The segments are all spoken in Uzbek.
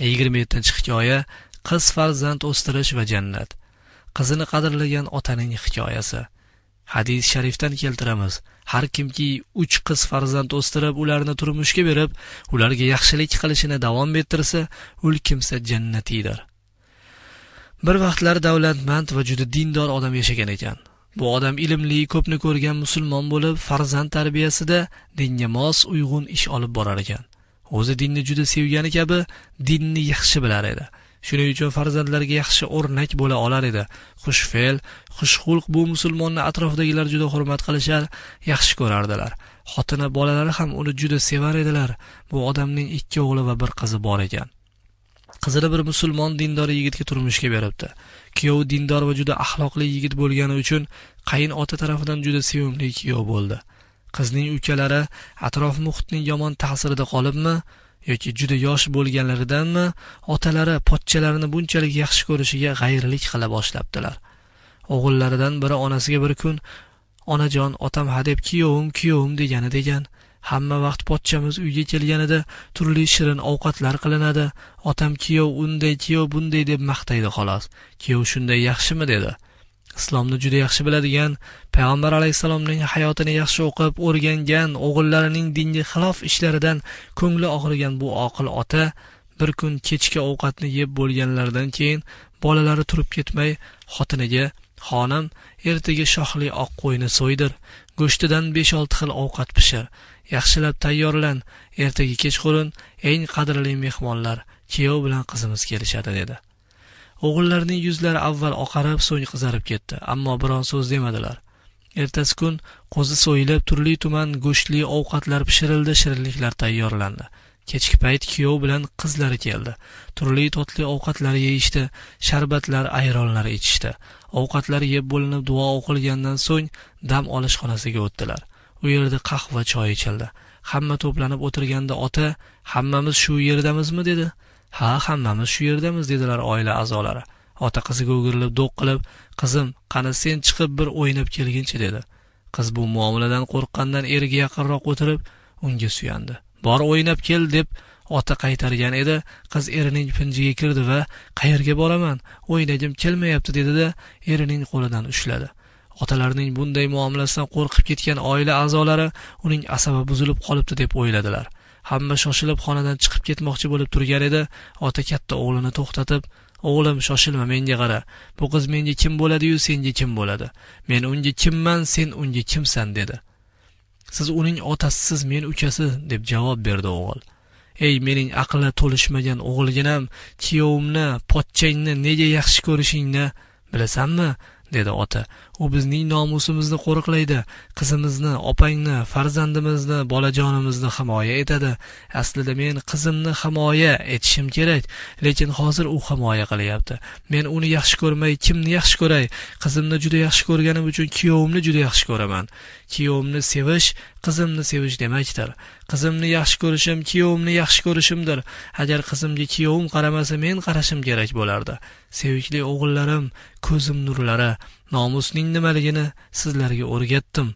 yigirma yettinchi hikoya qiz farzand o'stirish va jannat qizini qadrlagan otaning hikoyasi hadis sharifdan keltiramiz har kimki uch qiz farzand o'stirib ularni turmushga berib ularga yaxshilik qilishini davom ettirsa u kimsa jannatiydir bir vaqtlar davlatmand va juda dindor odam yashagan ekan bu odam ilmli ko'pni ko'rgan musulmon bo'lib farzand tarbiyasida dinga mos uyg'un ish olib borar ekan o'zi dinni juda sevgani kabi dinni yaxshi bilar edi shuning uchun farzandlarga yaxshi o'rnak bo'la olar edi xushfe'l xushxulq bu musulmonni atrofidagilar juda hurmat qilishar yaxshi ko'rardilar xotini bolalari ham uni juda sevar edilar bu odamning ikki o'g'li va bir qizi bor ekan qizini bir musulmon dindor yigitga turmushga beribdi kuyovi dindor va juda axloqli yigit bo'lgani uchun qayin ota tarafidan juda sevimli kuyov bo'ldi qizning ukalari atrof muhitning yomon ta'sirida qolibmi yoki juda yosh bo'lganlaridanmi otalari pochchalarini bunchalik yaxshi ko'rishiga g'ayrilik qila boshlabdilar o'g'illaridan biri onasiga bir kun onajon otam hadeb kuyovim kuyovim degani degan hamma vaqt pochchamiz uyga kelganida turli shirin ovqatlar qilinadi otam kuyov unday kuyov bunday deb maqtaydi xolos kuyov shunday yaxshimi dedi islomni juda yaxshi biladigan payg'ambar alayhissalomning hayotini yaxshi o'qib o'rgangan o'g'illarining dinga xilof ishlaridan ko'ngli og'rigan bu oqil ota bir kun kechki ovqatni yeb bo'lganlaridan keyin bolalari turib ketmay xotiniga xonim ertaga shoxli oq qo'yni so'ydir go'shtidan besh olti xil ovqat pishir yaxshilab tayyorlan ertaga kechqurun eng qadrli mehmonlar kuyov bilan qizimiz kelishadi dedi o'g'illarning yuzlari avval oqarib so'ng qizarib ketdi ammo biron so'z demadilar ertasi kun qo'zi so'yilib turli tuman go'shtli ovqatlar pishirildi shirinliklar tayyorlandi kechki payt kuyov bilan qizlari keldi turli totli ovqatlar yeyishdi sharbatlar ayronlar ichishdi ovqatlar yeb bo'linib duo o'qilgandan so'ng dam olish xonasiga o'tdilar u yerda qahva choy ichildi hamma to'planib o'tirganda ota hammamiz shu yerdamizmi dedi ha hammamiz shu yerdamiz dedilar oila a'zolari ota qiziga o'girilib do'q qilib qizim qani sen chiqib bir o'ynab kelginchi dedi qiz bu muomaladan qo'rqqandan eriga yaqinroq o'tirib unga suyandi bor o'ynab kel deb ota qaytargan edi qiz erining pinjiga kirdi va qayerga boraman o'ynagim kelmayapti dedida erining qo'lidan ushladi otalarining bunday muomalasidan qo'rqib ketgan oila a'zolari uning asabi buzilib qolibdi deb o'yladilar hamma shoshilib xonadan chiqib ketmoqchi bo'lib turgan edi ota katta o'g'lini to'xtatib o'g'lim shoshilma menga qara bu qiz menga kim bo'ladiyu senga kim bo'ladi men unga kimman sen unga kimsan dedi siz uning otasisiz men ukasi deb javob berdi o'g'il ey mening aqli to'lishmagan o'g'ilginam kuyovimni pochchangni nega yaxshi ko'rishingni bilasanmi dedi ota u bizning nomusimizni qo'riqlaydi qizimizni opangni farzandimizni bolajonimizni himoya etadi aslida men qizimni himoya etishim kerak lekin hozir u himoya qilyapti men uni yaxshi ko'rmay kimni yaxshi ko'ray qizimni juda yaxshi ko'rganim uchun kuyovimni juda yaxshi ko'raman kuyovimni sevish qizimni sevish demakdir qizimni yaxshi ko'rishim kuyovimni yaxshi ko'rishimdir agar qizimga kuyovim qaramasa men qarashim kerak bo'lardi sevikli o'g'illarim ko'zim nurlari nomusning nimaligini sizlarga o'rgatdim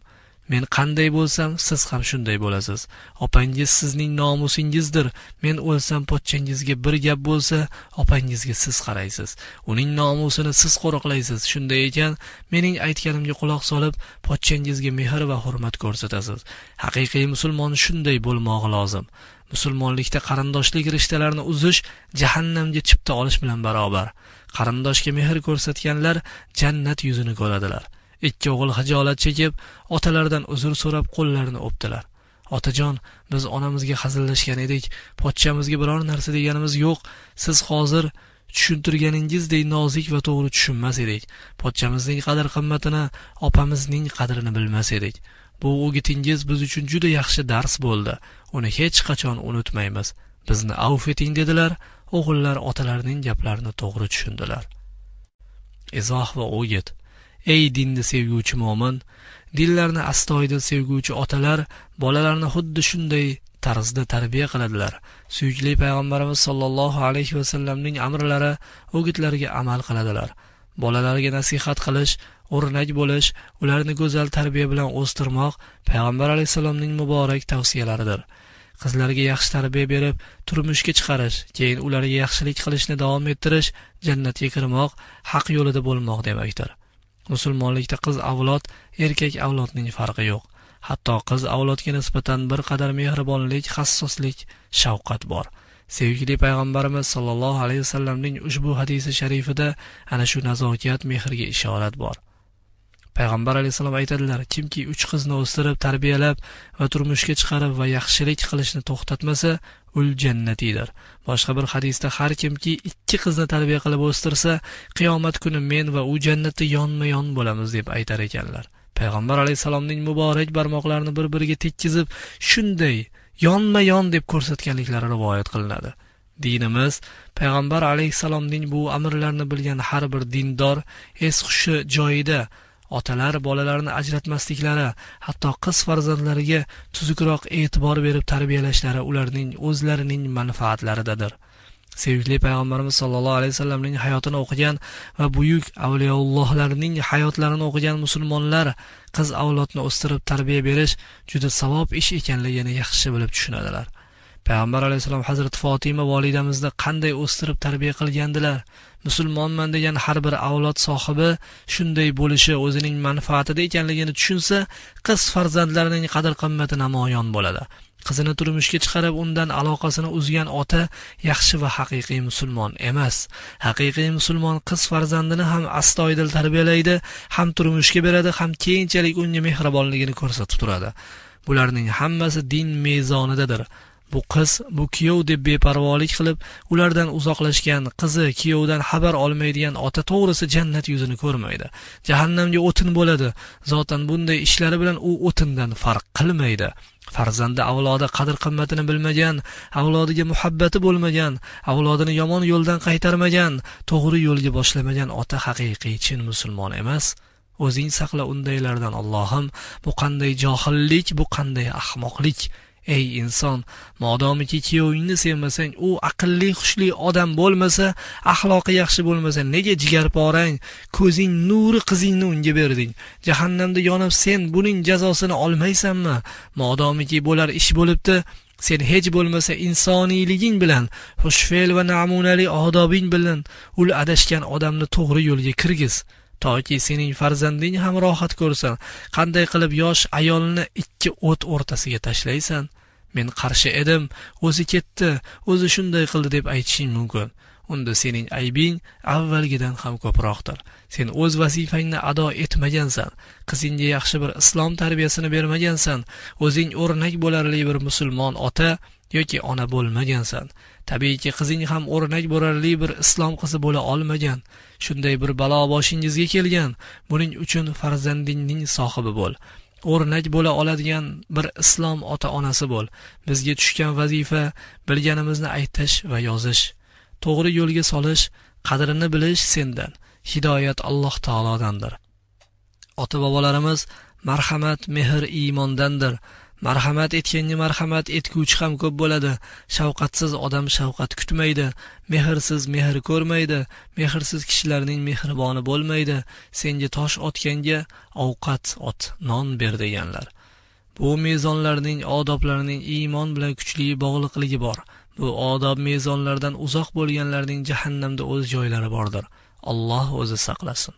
men qanday bo'lsam siz ham shunday bo'lasiz opangiz sizning nomusingizdir men o'lsam pochchangizga bir gap bo'lsa opangizga siz qaraysiz uning nomusini siz qo'riqlaysiz shunday ekan mening aytganimga quloq solib pochchangizga mehr va hurmat ko'rsatasiz haqiqiy musulmon shunday bo'lmog'i lozim musulmonlikda qarindoshlik rishtalarini uzish jahannamga chipta olish bilan barobar qarindoshga mehr ko'rsatganlar jannat yuzini ko'radilar ikki o'g'il hijolat chekib otalaridan uzr so'rab qo'llarini o'pdilar otajon biz onamizga hazillashgan edik pochchamizga biror narsa deganimiz yo'q siz hozir tushuntirganingizdek nozik va to'g'ri tushunmas edik pochchamizning qadr qimmatini opamizning qadrini bilmas edik bu o'gitingiz biz uchun juda yaxshi dars bo'ldi uni hech qachon unutmaymiz bizni avf eting dedilar o'g'illar otalarining gaplarini to'g'ri tushundilar izoh va o'git ey dinni sevguvchi mo'min dinlarni astoydil sevguvchi otalar bolalarni xuddi shunday tarzda tarbiya qiladilar suyukli payg'ambarimiz sollallohu alayhi vasallamning amrlari o'gitlarga amal qiladilar bolalarga nasihat qilish o'rnak bo'lish ularni go'zal tarbiya bilan o'stirmoq payg'ambar alayhissalomning muborak tavsiyalaridir qizlarga yaxshi tarbiya berib turmushga chiqarish keyin ularga yaxshilik qilishni davom ettirish jannatga kirmoq haq yo'lida bo'lmoq demakdir musulmonlikda qiz avlod erkak avlodning farqi yo'q hatto qiz avlodga nisbatan bir qadar mehribonlik hassoslik shafqat bor sevgili payg'ambarimiz sollallohu alayhi vasallamning ushbu hadisi sharifida ana shu nazokat mehrga ishorat bor payg'ambar alayhissalom aytadilar kimki uch qizni o'stirib tarbiyalab va turmushga chiqarib va yaxshilik qilishni to'xtatmasa ul jannatiydir boshqa bir hadisda har kimki ikki qizni tarbiya qilib o'stirsa qiyomat kuni men va u jannatda yonma yon bo'lamiz deb aytar ekanlar payg'ambar alayhissalomning muborak barmoqlarini bir biriga tekkizib shunday yonma yon deb ko'rsatganliklari rivoyat qilinadi dinimiz payg'ambar alayhissalomning bu amrlarini bilgan har bir dindor es hushi joyida otalar bolalarini ajratmasliklari hatto qiz farzandlariga tuzukroq e'tibor berib tarbiyalashlari ularning o'zlarining manfaatlaridadir sevgili payg'ambarimiz sollallohu alayhi vasallamning hayotini o'qigan va buyuk avliyoullohlarning hayotlarini o'qigan musulmonlar qiz avlodni o'stirib tarbiya berish juda savob ish ekanligini yaxshi bilib tushunadilar payg'ambar alayhissalom hazrati fotima volidamizni qanday o'stirib tarbiya qilgandilar musulmonman degan har bir avlod sohibi shunday bo'lishi o'zining manfaatida ekanligini tushunsa qiz farzandlarining qadr qimmati namoyon bo'ladi qizini turmushga chiqarib undan aloqasini uzgan ota yaxshi va haqiqiy musulmon emas haqiqiy musulmon qiz farzandini ham astoydil tarbiyalaydi ham turmushga beradi ham keyinchalik unga mehribonligini ko'rsatib turadi bularning hammasi din mezonidadir bu qiz bu kuyov deb beparvolik qilib ulardan uzoqlashgan qizi kuyovdan xabar olmaydigan ota to'g'risi jannat yuzini ko'rmaydi jahannamga o'tin bo'ladi zotan bunday ishlari bilan u o'tindan farq qilmaydi farzandi avlodi qadr qimmatini bilmagan avlodiga muhabbati bo'lmagan avlodini yomon yo'ldan qaytarmagan to'g'ri yo'lga boshlamagan ota haqiqiy chin musulmon emas o'zing saqla undaylardan allohim bu qanday johillik bu qanday ahmoqlik ey inson modomiki kuyovingni sevmasang u aqlli xushli odam bo'lmasa axloqi yaxshi bo'lmasa nega jigarporang ko'zing nuri qizingni unga berding jahannamda yonib sen buning jazosini olmaysanmi modomiki bo'lar ish bo'libdi sen hech bo'lmasa insoniyliging bilan xushfe'l va namunali odobing bilan ul adashgan odamni to'g'ri yo'lga kirgiz toki sening farzanding ham rohat ko'rsin qanday qilib yosh ayolni ikki o't o'rtasiga tashlaysan men qarshi edim o'zi ketdi o'zi shunday qildi deb aytishing mumkin unda sening aybing avvalgidan ham ko'proqdir sen o'z vazifangni ado etmagansan qizingga yaxshi bir islom tarbiyasini bermagansan o'zing o'rnak bo'larli bir musulmon ota yoki ona bo'lmagansan tabiiyki qizing ham o'rnak bo'larli bir islom qizi bo'la olmagan shunday bir balo boshingizga kelgan buning uchun farzandingning sohibi bo'l o'rnak bo'la oladigan bir islom ota onasi bo'l bizga tushgan vazifa bilganimizni aytish va yozish to'g'ri yo'lga solish qadrini bilish sendan hidoyat alloh taolodandir ota bobolarimiz marhamat mehr iymondandir marhamat etganga marhamat etguvchi ham ko'p bo'ladi shafqatsiz odam shafqat kutmaydi mehrsiz mehr ko'rmaydi mehrsiz kishilarning mehriboni bo'lmaydi senga tosh otganga ovqat ot non ber deganlar bu mezonlarning odoblarining iymon bilan kuchli bog'liqligi bor bu odob mezonlardan uzoq bo'lganlarning jahannamda o'z joylari bordir alloh o'zi saqlasin